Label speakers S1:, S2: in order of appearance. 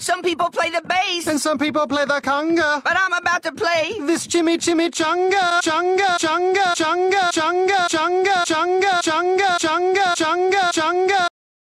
S1: Some people play the bass. And some people play the conga. But I'm about to play this chimmy chimmy chunga. Chunga, chunga, chunga, chunga, chunga, chunga, chunga, chunga, chunga.